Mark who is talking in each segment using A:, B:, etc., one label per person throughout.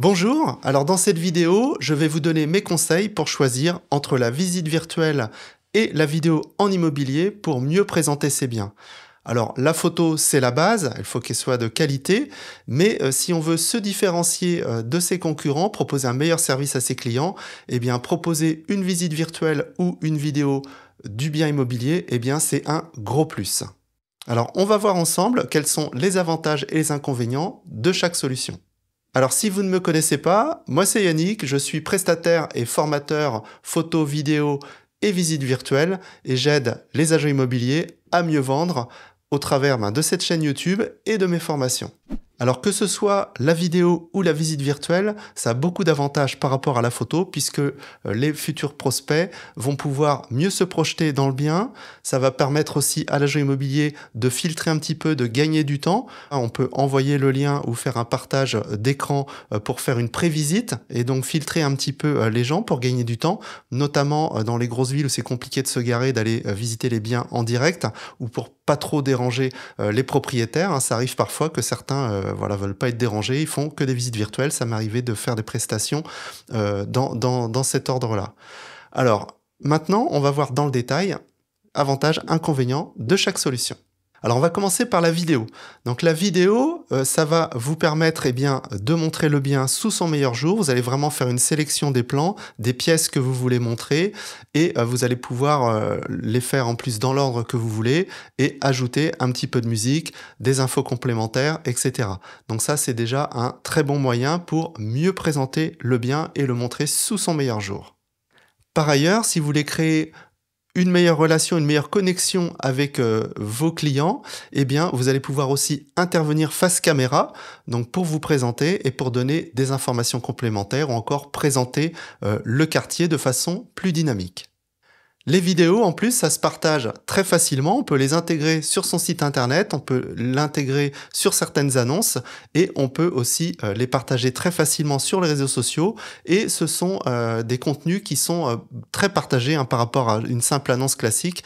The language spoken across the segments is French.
A: Bonjour, alors dans cette vidéo, je vais vous donner mes conseils pour choisir entre la visite virtuelle et la vidéo en immobilier pour mieux présenter ses biens. Alors la photo, c'est la base, il faut qu'elle soit de qualité, mais euh, si on veut se différencier euh, de ses concurrents, proposer un meilleur service à ses clients, eh bien proposer une visite virtuelle ou une vidéo du bien immobilier, eh bien c'est un gros plus. Alors on va voir ensemble quels sont les avantages et les inconvénients de chaque solution. Alors si vous ne me connaissez pas, moi c'est Yannick, je suis prestataire et formateur photo, vidéo et visite virtuelle et j'aide les agents immobiliers à mieux vendre au travers ben, de cette chaîne YouTube et de mes formations. Alors que ce soit la vidéo ou la visite virtuelle, ça a beaucoup d'avantages par rapport à la photo puisque euh, les futurs prospects vont pouvoir mieux se projeter dans le bien. Ça va permettre aussi à l'agent immobilier de filtrer un petit peu, de gagner du temps. On peut envoyer le lien ou faire un partage euh, d'écran euh, pour faire une prévisite et donc filtrer un petit peu les gens pour gagner du temps, notamment dans les grosses villes où c'est compliqué de se garer, d'aller visiter les biens en direct ou pour pas trop déranger euh, les propriétaires. Hein. ça arrive parfois que certains euh, voilà veulent pas être dérangés, ils font que des visites virtuelles. Ça m'est arrivé de faire des prestations euh, dans, dans, dans cet ordre-là. Alors maintenant, on va voir dans le détail avantages, inconvénients de chaque solution. Alors on va commencer par la vidéo. Donc la vidéo, euh, ça va vous permettre eh bien, de montrer le bien sous son meilleur jour. Vous allez vraiment faire une sélection des plans, des pièces que vous voulez montrer et euh, vous allez pouvoir euh, les faire en plus dans l'ordre que vous voulez et ajouter un petit peu de musique, des infos complémentaires, etc. Donc ça c'est déjà un très bon moyen pour mieux présenter le bien et le montrer sous son meilleur jour. Par ailleurs, si vous voulez créer une meilleure relation, une meilleure connexion avec euh, vos clients, eh bien, vous allez pouvoir aussi intervenir face caméra, donc pour vous présenter et pour donner des informations complémentaires ou encore présenter euh, le quartier de façon plus dynamique. Les vidéos, en plus, ça se partage très facilement. On peut les intégrer sur son site internet, on peut l'intégrer sur certaines annonces et on peut aussi euh, les partager très facilement sur les réseaux sociaux. Et ce sont euh, des contenus qui sont euh, très partagés hein, par rapport à une simple annonce classique.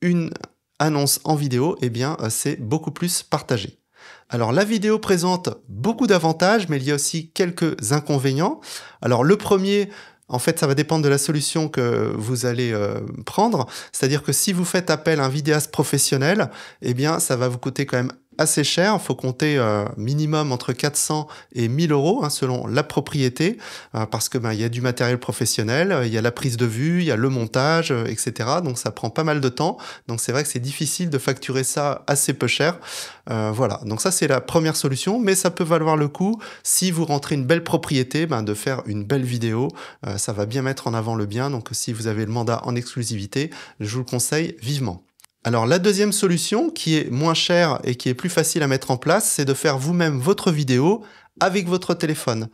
A: Une annonce en vidéo, eh bien, c'est beaucoup plus partagé. Alors la vidéo présente beaucoup d'avantages, mais il y a aussi quelques inconvénients. Alors le premier, en fait, ça va dépendre de la solution que vous allez euh, prendre. C'est-à-dire que si vous faites appel à un vidéaste professionnel, eh bien, ça va vous coûter quand même assez cher. il faut compter euh, minimum entre 400 et 1000 euros hein, selon la propriété, euh, parce que ben, il y a du matériel professionnel, euh, il y a la prise de vue, il y a le montage, etc. Donc ça prend pas mal de temps. Donc c'est vrai que c'est difficile de facturer ça assez peu cher. voilà. Donc ça c'est la première solution, mais ça peut valoir le coup si vous rentrez une belle propriété, ben, de faire une belle vidéo. ça va bien mettre en avant le bien. Donc si vous avez le mandat en exclusivité, je vous le conseille vivement. Alors la deuxième solution, qui est moins chère et qui est plus facile à mettre en place, c'est de faire vous-même votre vidéo avec votre téléphone.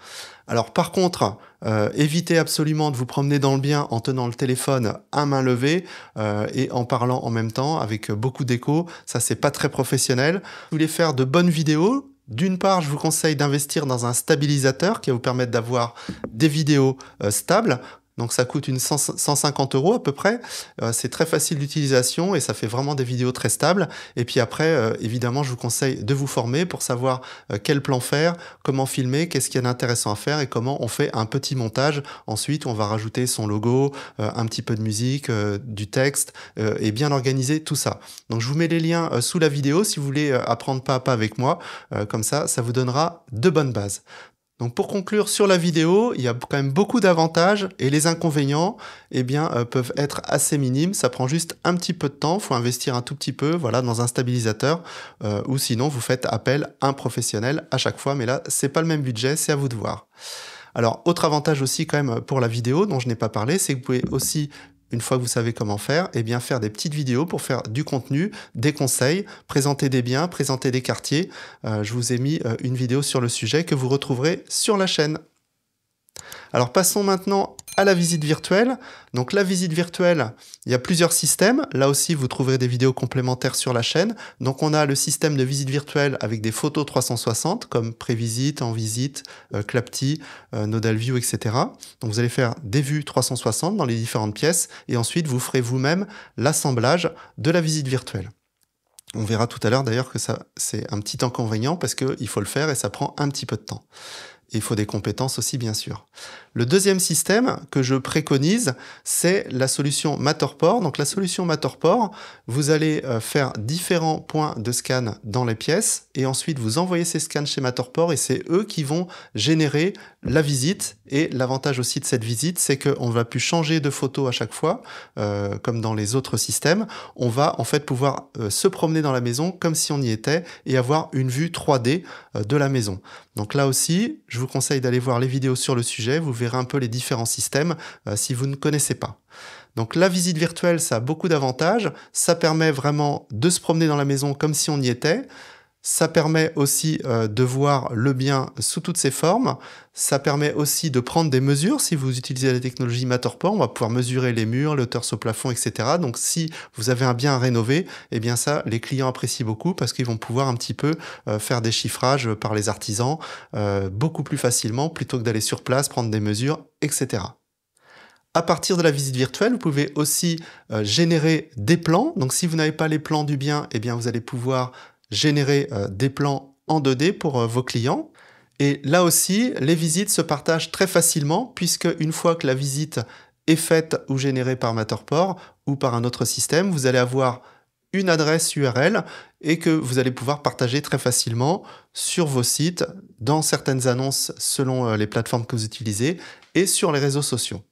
A: Alors par contre, euh, évitez absolument de vous promener dans le bien en tenant le téléphone à main levée euh, et en parlant en même temps avec beaucoup d'écho. Ça c'est pas très professionnel. Vous voulez faire de bonnes vidéos, d'une part, je vous conseille d'investir dans un stabilisateur qui va vous permettre d'avoir des vidéos euh, stables. Donc ça coûte une 150 euros à peu près. Euh, c'est très facile d'utilisation et ça fait vraiment des vidéos très stables. Et puis après, euh, évidemment, je vous conseille de vous former pour savoir euh, quel plan faire, comment filmer, qu'est-ce qu'il y a d'intéressant à faire et comment on fait un petit montage. Ensuite, on va rajouter son logo, un petit peu de musique, du texte et bien organiser tout ça. Donc je vous mets les liens sous la vidéo si vous voulez apprendre pas à pas avec moi. comme ça, ça vous donnera de bonnes bases. Donc pour conclure sur la vidéo, il y a quand même beaucoup d'avantages et les inconvénients eh bien, euh, peuvent être assez minimes. Ça prend juste un petit peu de temps, il faut investir un tout petit peu voilà, dans un stabilisateur euh, ou sinon vous faites appel à un professionnel à chaque fois. Mais là, c'est pas le même budget, c'est à vous de voir. Alors, autre avantage aussi quand même pour la vidéo dont je n'ai pas parlé, c'est que vous pouvez aussi une fois que vous savez comment faire, et eh bien faire des petites vidéos pour faire du contenu, des conseils, présenter des biens, présenter des quartiers. Euh, je vous ai mis euh, une vidéo sur le sujet que vous retrouverez sur la chaîne. Alors passons maintenant à la visite virtuelle. Donc la visite virtuelle, il y a plusieurs systèmes. Là aussi, vous trouverez des vidéos complémentaires sur la chaîne. Donc on a le système de visite virtuelle avec des photos 360 comme prévisite, en visite, euh, clapti, euh, nodal view, etc. Donc vous allez faire des vues 360 dans les différentes pièces et ensuite vous ferez vous-même l'assemblage de la visite virtuelle. On verra tout à l'heure d'ailleurs que ça c'est un petit inconvénient parce qu'il faut le faire et ça prend un petit peu de temps il faut des compétences aussi, bien sûr. Le deuxième système que je préconise, c'est la solution Matterport. Donc la solution Matterport, vous allez euh, faire différents points de scan dans les pièces et ensuite vous envoyez ces scans chez Matterport et c'est eux qui vont générer la visite. Et l'avantage aussi de cette visite, c'est qu'on ne va plus changer de photo à chaque fois, euh, comme dans les autres systèmes. On va en fait pouvoir euh, se promener dans la maison comme si on y était et avoir une vue 3D de la maison. Donc là aussi, je vous conseille d'aller voir les vidéos sur le sujet, vous verrez un peu les différents systèmes euh, si vous ne connaissez pas. Donc la visite virtuelle, ça a beaucoup d'avantages, ça permet vraiment de se promener dans la maison comme si on y était. Ça permet aussi euh, de voir le bien sous toutes ses formes. Ça permet aussi de prendre des mesures. Si vous utilisez la technologie Matterport, on va pouvoir mesurer les murs, le torse au plafond, etc. Donc si vous avez un bien à rénover, eh bien ça, les clients apprécient beaucoup parce qu'ils vont pouvoir un petit peu euh, faire des chiffrages par les artisans euh, beaucoup plus facilement plutôt que d'aller sur place, prendre des mesures, etc. À partir de la visite virtuelle, vous pouvez aussi générer des plans. Donc si vous n'avez pas les plans du bien, eh bien vous allez pouvoir générer euh, des plans en 2D pour euh, vos clients. Et là aussi, les visites se partagent très facilement puisque une fois que la visite est faite ou générée par Matterport ou par un autre système, vous allez avoir une adresse URL et que vous allez pouvoir partager très facilement sur vos sites, dans certaines annonces selon euh, les plateformes que vous utilisez et sur les réseaux sociaux.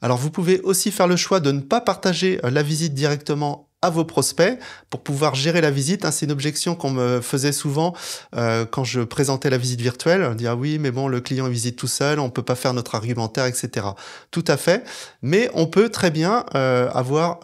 A: Alors vous pouvez aussi faire le choix de ne pas partager la visite directement à vos prospects pour pouvoir gérer la visite. Hein, c'est une objection qu'on me faisait souvent euh, quand je présentais la visite virtuelle, dire ah oui, mais bon, le client visite tout seul, on peut pas faire notre argumentaire, etc. Tout à fait, mais on peut très bien euh, avoir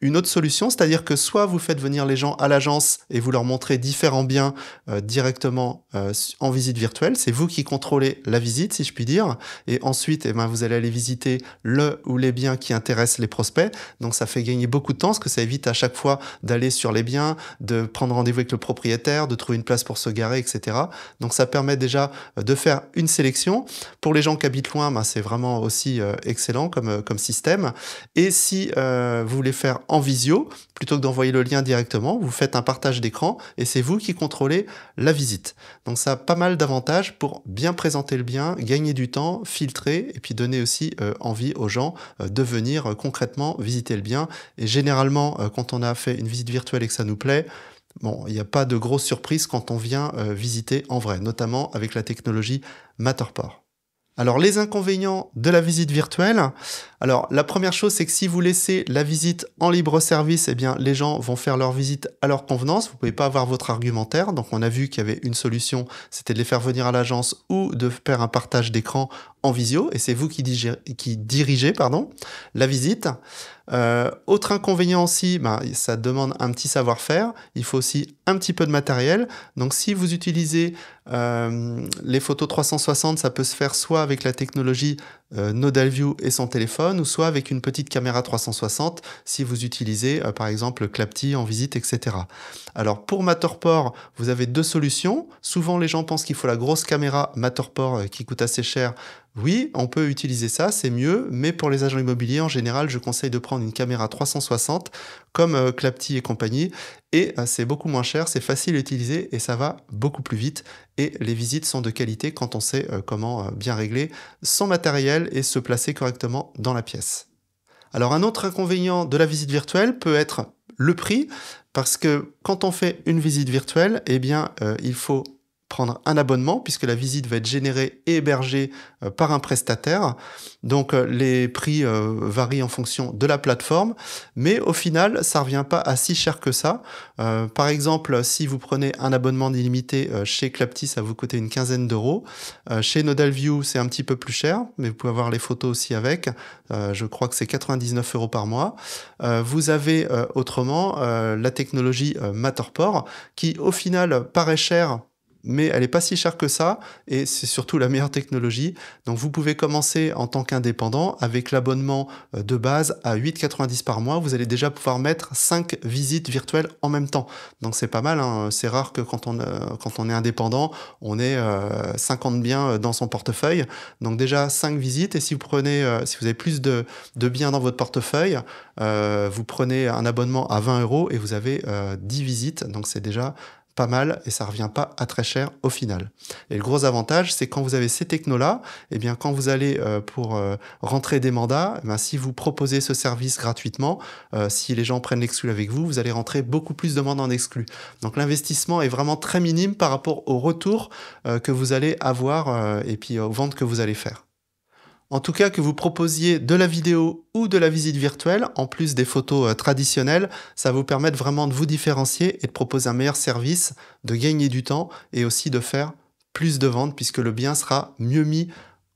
A: une autre solution, c'est-à-dire que soit vous faites venir les gens à l'agence et vous leur montrez différents biens euh, directement euh, en visite virtuelle, c'est vous qui contrôlez la visite si je puis dire, et ensuite eh ben, vous allez aller visiter le ou les biens qui intéressent les prospects, donc ça fait gagner beaucoup de temps parce que ça évite à chaque fois d'aller sur les biens, de prendre rendez-vous avec le propriétaire, de trouver une place pour se garer, etc. Donc ça permet déjà euh, de faire une sélection. Pour les gens qui habitent loin, ben, c'est vraiment aussi excellent comme, comme système, et si vous voulez faire en visio, plutôt que d'envoyer le lien directement, vous faites un partage d'écran et c'est vous qui contrôlez la visite. Donc ça a pas mal d'avantages pour bien présenter le bien, gagner du temps, filtrer et puis donner aussi euh, envie aux gens euh, de venir euh, concrètement visiter le bien. Et généralement, quand on a fait une visite virtuelle et que ça nous plaît, Bon, il n'y a pas de grosse surprise quand on vient visiter en vrai, notamment avec la technologie Matterport. Alors les inconvénients de la visite virtuelle. Alors la première chose c'est que si vous laissez la visite en libre service, eh bien les gens vont faire leur visite à leur convenance, vous pouvez pas avoir votre argumentaire. Donc on a vu qu'il y avait une solution, c'était de les faire venir à l'agence ou de faire un partage d'écran visio et c'est vous qui, qui, dirigez pardon, la visite. Euh, autre inconvénient aussi, ben, ça demande un petit savoir-faire. Il faut aussi un petit peu de matériel. Donc si vous utilisez euh, les photos 360, ça peut se faire soit avec la technologie euh, Nodal View et son téléphone, ou soit avec une petite caméra 360 si vous utilisez euh, par exemple Clapti en visite, etc. Alors pour Matterport, vous avez deux solutions. Souvent les gens pensent qu'il faut la grosse caméra Matterport euh, qui coûte assez cher. Oui, on peut utiliser ça, c'est mieux, mais pour les agents immobiliers en général, je conseille de prendre une caméra 360 comme euh, Clapti et compagnie. Et euh, c'est beaucoup moins cher, c'est facile à utiliser et ça va beaucoup plus vite. Et les visites sont de qualité quand on sait euh, comment bien régler son matériel et se placer correctement dans la pièce. Alors un autre inconvénient de la visite virtuelle peut être le prix, parce que quand on fait une visite virtuelle, eh bien, il faut prendre un abonnement puisque la visite va être générée et hébergée euh, par un prestataire. Donc euh, les prix euh, varient en fonction de la plateforme, mais au final, ça revient pas à si cher que ça. par exemple, si vous prenez un abonnement illimité chez Clapti, ça vous coûter une quinzaine d'euros. chez NodalView, c'est un petit peu plus cher, mais vous pouvez avoir les photos aussi avec. je crois que c'est 99 euros par mois. vous avez autrement la technologie Matterport qui, au final, paraît cher mais elle n'est pas si chère que ça, et c'est surtout la meilleure technologie. Donc vous pouvez commencer en tant qu'indépendant avec l'abonnement euh, de base à 8,90 par mois. Vous allez déjà pouvoir mettre 5 visites virtuelles en même temps. Donc c'est pas mal, hein. c'est rare que quand on, euh, quand on est indépendant, on ait 50 euh, biens dans son portefeuille. Donc déjà 5 visites, et si vous prenez, si vous avez plus de, de biens dans votre portefeuille, vous prenez un abonnement à 20 euros et vous avez 10 visites. Donc c'est déjà pas mal et ça revient pas à très cher au final. Et le gros avantage, c'est quand vous avez ces technos-là, et eh bien quand vous allez euh, pour euh, rentrer des mandats, eh ben, si vous proposez ce service gratuitement, euh, si les gens prennent l'exclu avec vous, vous allez rentrer beaucoup plus de mandats en exclu. Donc l'investissement est vraiment très minime par rapport au retour que vous allez avoir et puis aux ventes que vous allez faire en tout cas que vous proposiez de la vidéo ou de la visite virtuelle, en plus des photos euh, traditionnelles, ça vous permet vraiment de vous différencier et de proposer un meilleur service, de gagner du temps et aussi de faire plus de ventes puisque le bien sera mieux mis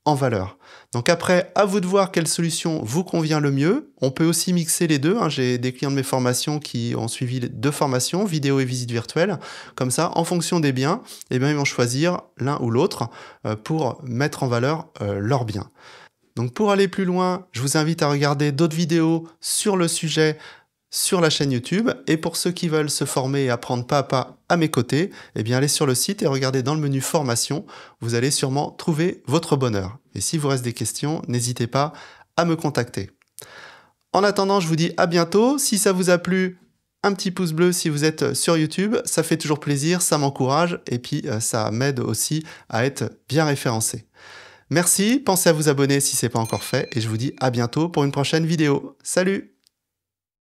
A: en valeur. Donc après, à vous de voir quelle solution vous convient le mieux. On peut aussi mixer les deux. Hein. J'ai des clients de mes formations qui ont suivi deux formations, vidéo et visite virtuelle. Comme ça, en fonction des biens, eh ils vont choisir l'un ou l'autre euh, pour mettre en valeur euh, leur bien. Donc pour aller plus loin, je vous invite à regarder d'autres vidéos sur le sujet sur la chaîne YouTube. Et pour ceux qui veulent se former et apprendre pas à pas à mes côtés, eh bien allez sur le site et regardez dans le menu formation. Vous allez sûrement trouver votre bonheur. Et si vous reste des questions, n'hésitez pas à me contacter. En attendant, je vous dis à bientôt. Si ça vous a plu, un petit pouce bleu si vous êtes sur YouTube. Ça fait toujours plaisir, ça m'encourage et puis euh, ça m'aide aussi à être bien référencé. Merci, pensez à vous abonner si ce n'est pas encore fait et je vous dis à bientôt pour une prochaine vidéo. Salut